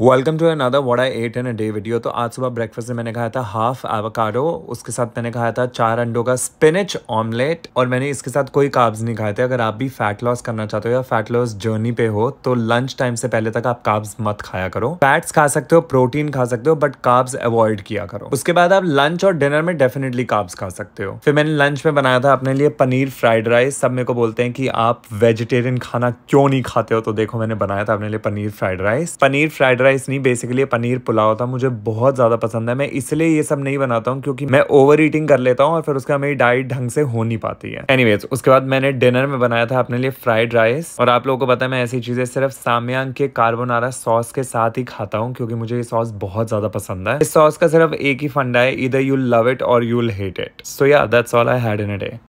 welcome to another I ate a day video तो आज सुबह ब्रेकफास्ट में मैंने खाया था हाफ एवोकाडो उसके साथ मैंने खाया था चार अंडों का स्पिनच ऑमलेट और मैंने इसके साथ कोई काब्ज नहीं खाए थे अगर आप भी फैट लॉस करना चाहते हो या फैट लॉस जर्नी पे हो तो लंच टाइम से पहले तक आप काब्ज मत खाया करो फैट्स खा सकते हो प्रोटीन खा सकते हो बट काब्ज अवॉइड किया करो उसके बाद आप लंच और डिनर में डेफिनेटली काब्ज खा सकते हो फिर मैंने लंच में बनाया था अपने लिए पनीर फ्राइड राइस सब मेरे को बोलते हैं कि आप वेजिटेरियन खाना क्यों नहीं खाते हो तो देखो मैंने बनाया था अपने लिए paneer fried rice paneer fried rice rice नहीं बेसिकली पनीर पुलाव था मुझे बहुत ज़्यादा पसंद है मैं इसलिए ये सब नहीं बनाता हूँ क्योंकि मैं ओवर ईटिंग कर लेता हूँ और फिर उसका मेरी डाइट ढंग से हो नहीं पाती है एनीवेज उसके बाद मैंने डिनर में बनाया था अपने लिए फ्राइड राइस और आप लोगों को पता है मैं ऐसी चीज़ें सिर्फ सामयांग के कार्बोनारा सॉस के साथ ही खाता हूँ क्योंकि मुझे ये सॉस बहुत ज़्यादा पसंद है इस सॉस का सिर्फ एक ही फंडा है इधर यू लव इट और you'll hate it so yeah that's all I had in a day